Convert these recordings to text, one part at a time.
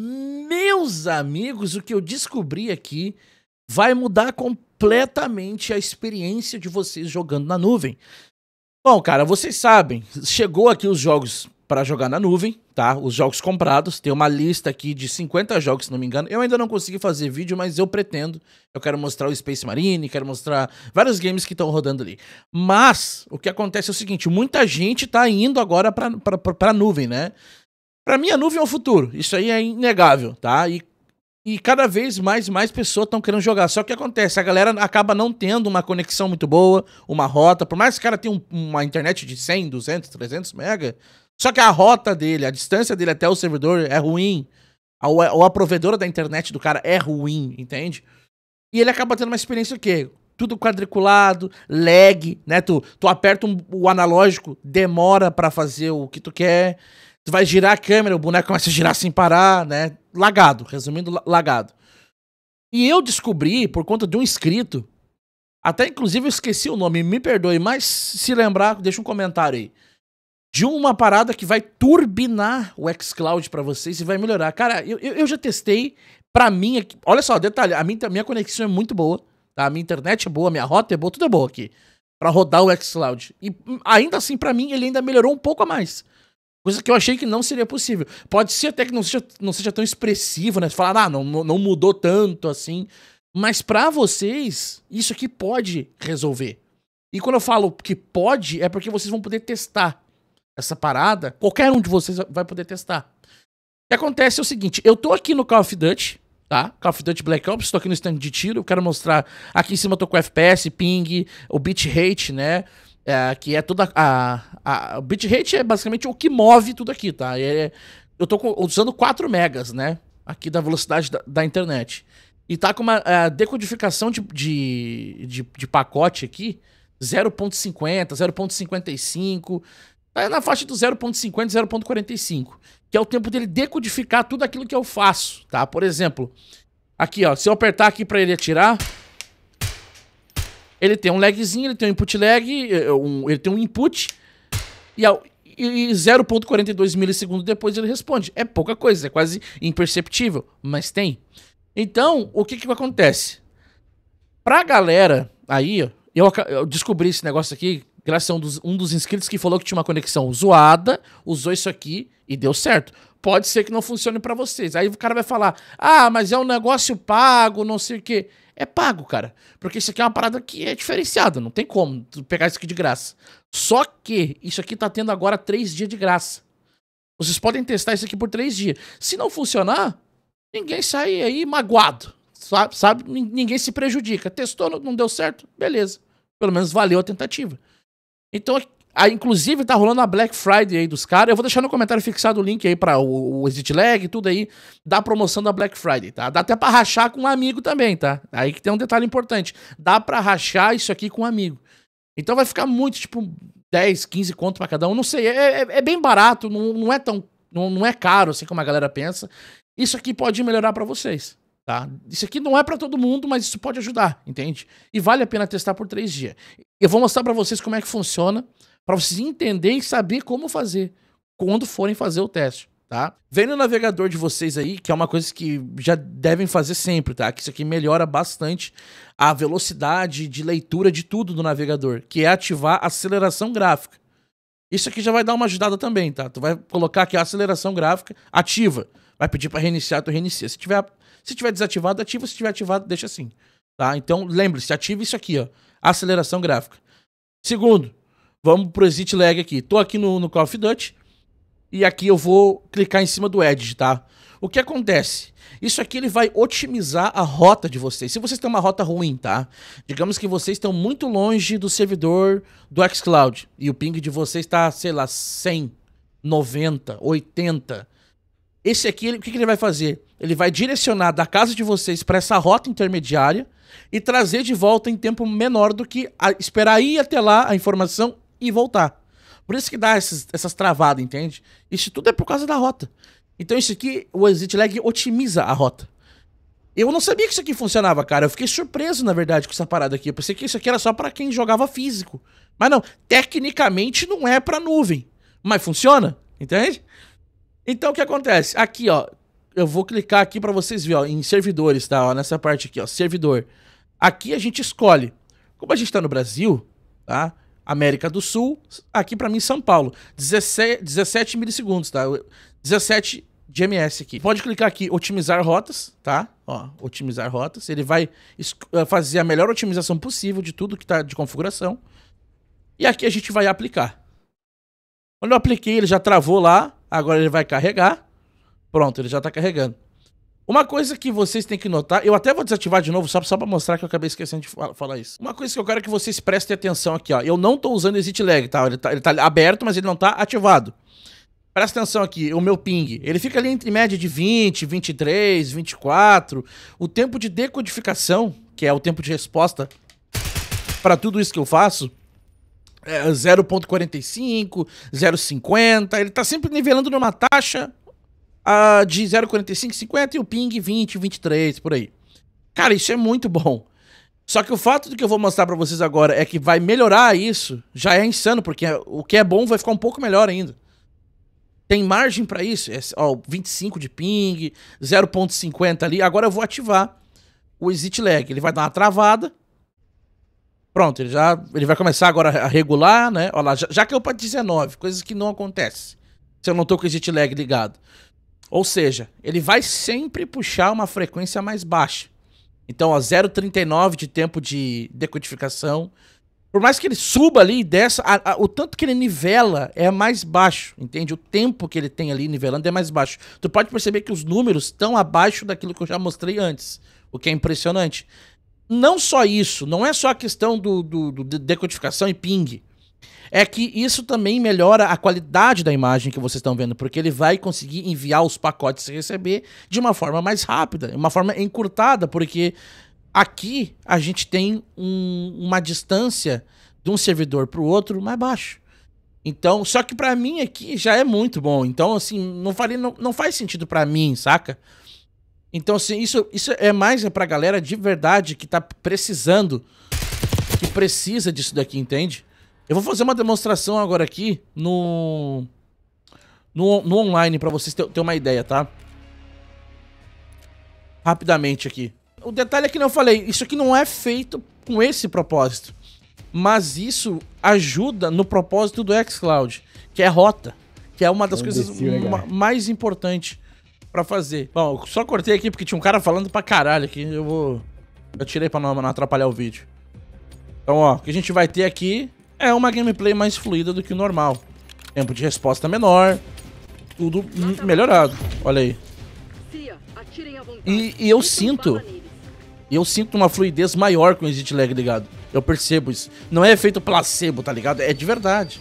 Meus amigos, o que eu descobri aqui vai mudar completamente a experiência de vocês jogando na nuvem. Bom, cara, vocês sabem, chegou aqui os jogos para jogar na nuvem, tá? Os jogos comprados, tem uma lista aqui de 50 jogos, se não me engano. Eu ainda não consegui fazer vídeo, mas eu pretendo. Eu quero mostrar o Space Marine, quero mostrar vários games que estão rodando ali. Mas o que acontece é o seguinte, muita gente tá indo agora para para nuvem, né? Para mim, a nuvem é o futuro. Isso aí é inegável, tá? E, e cada vez mais mais pessoas estão querendo jogar. Só que acontece, a galera acaba não tendo uma conexão muito boa, uma rota. Por mais que o cara tenha um, uma internet de 100, 200, 300 mega, só que a rota dele, a distância dele até o servidor é ruim. Ou a, a provedora da internet do cara é ruim, entende? E ele acaba tendo uma experiência o quê? tudo quadriculado, lag, né? Tu, tu aperta um, o analógico, demora para fazer o que tu quer. Tu vai girar a câmera, o boneco começa a girar sem parar, né? Lagado, resumindo, lagado. E eu descobri, por conta de um inscrito, até inclusive eu esqueci o nome, me perdoe, mas se lembrar, deixa um comentário aí. De uma parada que vai turbinar o xCloud para vocês e vai melhorar. Cara, eu, eu já testei, pra mim, olha só, detalhe, a minha, a minha conexão é muito boa, tá? A minha internet é boa, a minha rota é boa, tudo é boa aqui. Pra rodar o xCloud. E hum, ainda assim, pra mim, ele ainda melhorou um pouco a mais. Coisa que eu achei que não seria possível. Pode ser até que não seja, não seja tão expressivo, né? Falar, ah, não, não mudou tanto assim. Mas para vocês, isso aqui pode resolver. E quando eu falo que pode, é porque vocês vão poder testar essa parada. Qualquer um de vocês vai poder testar. O que acontece é o seguinte: eu tô aqui no Call of Duty, tá? Call of Duty Black Ops, tô aqui no stand de tiro, eu quero mostrar. Aqui em cima eu tô com FPS, ping, o bitrate, né? É, que é toda a, a, a bitrate é basicamente o que move tudo aqui, tá? É, eu tô com, usando 4 megas, né? Aqui da velocidade da, da internet. E tá com uma a é, decodificação de, de, de, de pacote aqui, 0.50, 0.55, tá na faixa do 0.50, 0.45, que é o tempo dele decodificar tudo aquilo que eu faço, tá? Por exemplo, aqui ó, se eu apertar aqui para ele atirar, ele tem um lagzinho, ele tem um input lag, é, é um, ele tem um input e, e 0.42 milissegundos depois ele responde. É pouca coisa, é quase imperceptível, mas tem. Então, o que que acontece? Pra galera aí, eu, eu descobri esse negócio aqui graças a um dos, um dos inscritos que falou que tinha uma conexão zoada, usou isso aqui e deu certo. Pode ser que não funcione para vocês. Aí o cara vai falar: ah, mas é um negócio pago, não sei o quê é pago, cara. Porque isso aqui é uma parada que é diferenciada, não tem como pegar isso aqui de graça. Só que isso aqui tá tendo agora três dias de graça. Vocês podem testar isso aqui por três dias. Se não funcionar, ninguém sai aí magoado. Sabe? sabe? Ninguém se prejudica. Testou, não deu certo, beleza. Pelo menos valeu a tentativa. Então ah, inclusive, tá rolando a Black Friday aí dos caras. Eu vou deixar no comentário fixado o link aí pra o, o exit lag e tudo aí da promoção da Black Friday, tá? Dá até pra rachar com um amigo também, tá? Aí que tem um detalhe importante. Dá pra rachar isso aqui com um amigo. Então vai ficar muito, tipo, 10, 15 conto pra cada um. Não sei, é, é, é bem barato, não, não é tão... Não, não é caro, assim como a galera pensa. Isso aqui pode melhorar para vocês. Tá? Isso aqui não é para todo mundo, mas isso pode ajudar, entende? E vale a pena testar por três dias. Eu vou mostrar para vocês como é que funciona para vocês entenderem e saber como fazer quando forem fazer o teste, tá? Vem no navegador de vocês aí, que é uma coisa que já devem fazer sempre, tá? Que isso aqui melhora bastante a velocidade de leitura de tudo do navegador, que é ativar a aceleração gráfica. Isso aqui já vai dar uma ajudada também, tá? Tu vai colocar aqui a aceleração gráfica ativa. Vai pedir para reiniciar, tu reinicia. Se tiver, se tiver desativado, ativa. Se tiver ativado, deixa assim. Tá? Então, lembre-se, ative isso aqui, ó. Aceleração gráfica. Segundo, Vamos pro Exit Lag aqui. Tô aqui no, no Call of Duty e aqui eu vou clicar em cima do Edge, tá? O que acontece? Isso aqui ele vai otimizar a rota de vocês. Se vocês têm uma rota ruim, tá? Digamos que vocês estão muito longe do servidor do xCloud e o ping de vocês está, sei lá, 100, 90, 80. Esse aqui, ele, o que, que ele vai fazer? Ele vai direcionar da casa de vocês para essa rota intermediária e trazer de volta em tempo menor do que a, esperar ir até lá a informação e voltar. Por isso que dá esses, essas travadas, entende? Isso tudo é por causa da rota. Então isso aqui, o exit lag otimiza a rota. Eu não sabia que isso aqui funcionava, cara. Eu fiquei surpreso, na verdade, com essa parada aqui. Eu pensei que isso aqui era só para quem jogava físico. Mas não, tecnicamente não é para nuvem. Mas funciona, entende? Então o que acontece? Aqui, ó, eu vou clicar aqui para vocês verem, ó, em servidores, tá? Ó, nessa parte aqui, ó, servidor. Aqui a gente escolhe. Como a gente tá no Brasil, tá? América do Sul, aqui para mim São Paulo. 17, 17 milissegundos, tá? 17 de ms aqui. Pode clicar aqui, otimizar rotas, tá? Ó, otimizar rotas. Ele vai eh, fazer a melhor otimização possível de tudo que tá de configuração. E aqui a gente vai aplicar. Quando eu apliquei, ele já travou lá. Agora ele vai carregar. Pronto, ele já tá carregando. Uma coisa que vocês têm que notar, eu até vou desativar de novo só, só pra mostrar que eu acabei esquecendo de falar, falar isso. Uma coisa que eu quero é que vocês prestem atenção aqui, ó. Eu não tô usando exit lag, tá? Ele, tá? ele tá aberto, mas ele não tá ativado. Presta atenção aqui, o meu ping, ele fica ali entre média de 20, 23, 24. O tempo de decodificação, que é o tempo de resposta para tudo isso que eu faço, é 0.45, 0.50, ele tá sempre nivelando numa taxa a de 0,45, 50 e o ping 20, 23, por aí. Cara, isso é muito bom. Só que o fato do que eu vou mostrar para vocês agora é que vai melhorar isso, já é insano, porque o que é bom vai ficar um pouco melhor ainda. Tem margem para isso? É, ó, 25 de ping, 0.50 ali. Agora eu vou ativar o exit lag. Ele vai dar uma travada. Pronto, ele já ele vai começar agora a regular, né? Olha lá, já, já eu para 19, coisas que não acontecem se eu não tô com o exit lag ligado. Ou seja, ele vai sempre puxar uma frequência mais baixa. Então, a 0,39 de tempo de decodificação. Por mais que ele suba ali e desça, a, a, o tanto que ele nivela é mais baixo, entende? O tempo que ele tem ali nivelando é mais baixo. Tu pode perceber que os números estão abaixo daquilo que eu já mostrei antes, o que é impressionante. Não só isso, não é só a questão do, do, do decodificação e ping é que isso também melhora a qualidade da imagem que vocês estão vendo, porque ele vai conseguir enviar os pacotes e receber de uma forma mais rápida, uma forma encurtada, porque aqui a gente tem um, uma distância de um servidor para o outro mais baixo. Então, só que para mim aqui já é muito bom. Então, assim, não, falei não, não faz sentido para mim, saca? Então, assim, isso, isso é mais é pra galera de verdade que tá precisando, que precisa disso daqui, entende? Eu vou fazer uma demonstração agora aqui no, no, no online pra vocês terem ter uma ideia, tá? Rapidamente aqui. O detalhe é que não falei, isso aqui não é feito com esse propósito. Mas isso ajuda no propósito do xCloud, que é rota, que é uma das eu é coisas desci, mais importantes para fazer. Bom, só cortei aqui porque tinha um cara falando pra caralho aqui. Eu vou. Eu tirei pra não, não atrapalhar o vídeo. Então, ó, o que a gente vai ter aqui é uma gameplay mais fluida do que o normal. Tempo de resposta menor, tudo melhorado. Olha aí. E, e, eu sinto, eu sinto uma fluidez maior com o Exit Lag ligado. Eu percebo isso. Não é efeito placebo, tá ligado? É de verdade.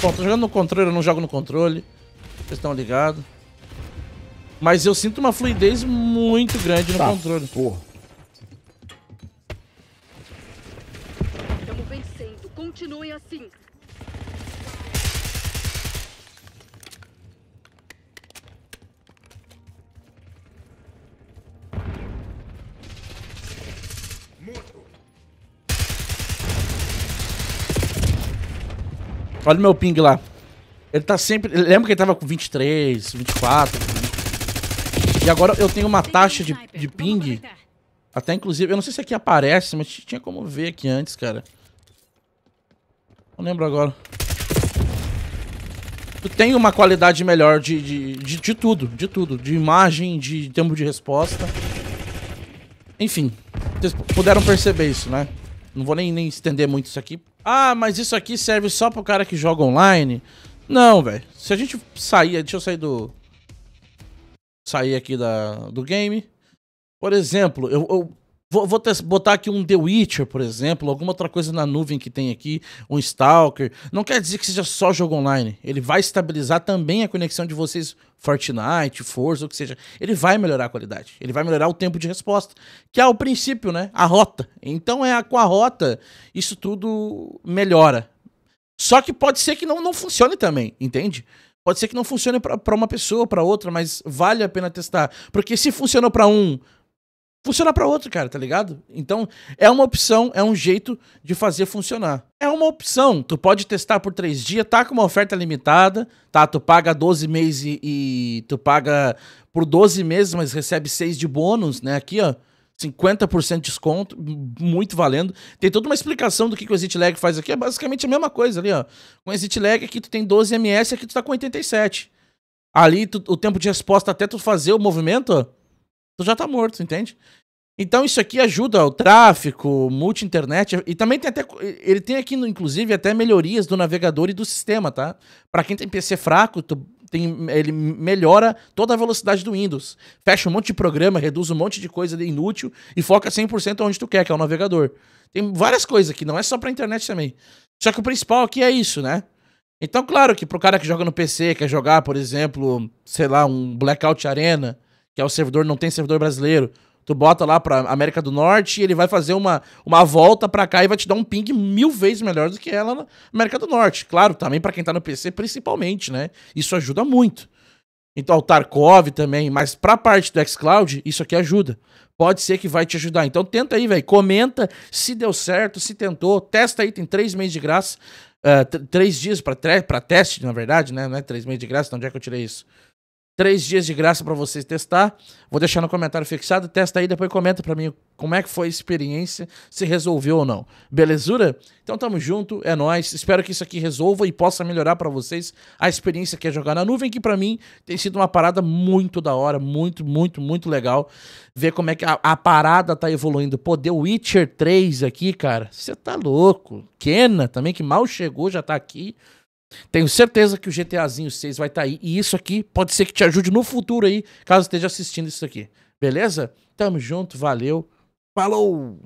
Bom, tô jogando no controle, eu não jogo no controle. Vocês estão ligados. Mas eu sinto uma fluidez muito grande no tá, controle. Porra. Assim. Olha o meu ping lá. Ele tá sempre... Lembra que ele tava com 23, 24... E agora eu tenho uma taxa de, de ping... Até inclusive, eu não sei se aqui aparece, mas tinha como ver aqui antes, cara lembro agora. Tu tem uma qualidade melhor de, de, de, de tudo, de tudo. De imagem, de tempo de resposta. Enfim, vocês puderam perceber isso, né? Não vou nem, nem estender muito isso aqui. Ah, mas isso aqui serve só pro cara que joga online? Não, velho. Se a gente sair... Deixa eu sair do... Sair aqui da, do game. Por exemplo, eu, eu Vou, vou botar aqui um The Witcher, por exemplo, alguma outra coisa na nuvem que tem aqui, um Stalker. Não quer dizer que seja só jogo online. Ele vai estabilizar também a conexão de vocês, Fortnite, Forza, o que seja. Ele vai melhorar a qualidade. Ele vai melhorar o tempo de resposta, que é o princípio, né? A rota. Então é a, com a rota, isso tudo melhora. Só que pode ser que não, não funcione também, entende? Pode ser que não funcione para uma pessoa, para outra, mas vale a pena testar. Porque se funcionou para um, funcionar para outro, cara, tá ligado? Então, é uma opção, é um jeito de fazer funcionar. É uma opção. Tu pode testar por três dias, tá com uma oferta limitada, tá? Tu paga 12 meses e, e tu paga por 12 meses, mas recebe 6 de bônus, né? Aqui, ó. 50% de desconto, muito valendo. Tem toda uma explicação do que, que o Exit Lag faz aqui. É basicamente a mesma coisa ali, ó. Com Exit Lag aqui tu tem 12 ms, aqui tu tá com 87. Ali tu, o tempo de resposta até tu fazer o movimento, ó tu já tá morto, entende? Então isso aqui ajuda o tráfego, multi-internet, e também tem até, ele tem aqui, inclusive, até melhorias do navegador e do sistema, tá? Para quem tem PC fraco, tu tem, ele melhora toda a velocidade do Windows, fecha um monte de programa, reduz um monte de coisa inútil e foca 100% onde tu quer, que é o navegador. Tem várias coisas aqui, não é só pra internet também. Só que o principal aqui é isso, né? Então, claro que pro cara que joga no PC, quer jogar, por exemplo, sei lá, um Blackout Arena, que é o servidor, não tem servidor brasileiro. Tu bota lá pra América do Norte e ele vai fazer uma, uma volta pra cá e vai te dar um ping mil vezes melhor do que ela na América do Norte. Claro, também para quem tá no PC, principalmente, né? Isso ajuda muito. Então, o Tarkov também, mas pra parte do xCloud, isso aqui ajuda. Pode ser que vai te ajudar. Então, tenta aí, velho. Comenta se deu certo, se tentou. Testa aí, tem três meses de graça. Uh, três dias para teste, na verdade, né? Não é três meses de graça, então onde é que eu tirei isso? Três dias de graça para vocês testar. Vou deixar no comentário fixado. Testa aí, depois comenta para mim como é que foi a experiência, se resolveu ou não. Belezura? Então tamo junto, é nós. Espero que isso aqui resolva e possa melhorar para vocês a experiência que é jogar na nuvem, que para mim tem sido uma parada muito da hora, muito, muito, muito legal. Ver como é que a, a parada tá evoluindo. Pô, The Witcher 3 aqui, cara. Você tá louco. Kena também, que mal chegou, já tá aqui. Tenho certeza que o GTAzinho 6 vai estar tá aí. E isso aqui pode ser que te ajude no futuro aí, caso esteja assistindo isso aqui. Beleza? Tamo junto, valeu. Falou!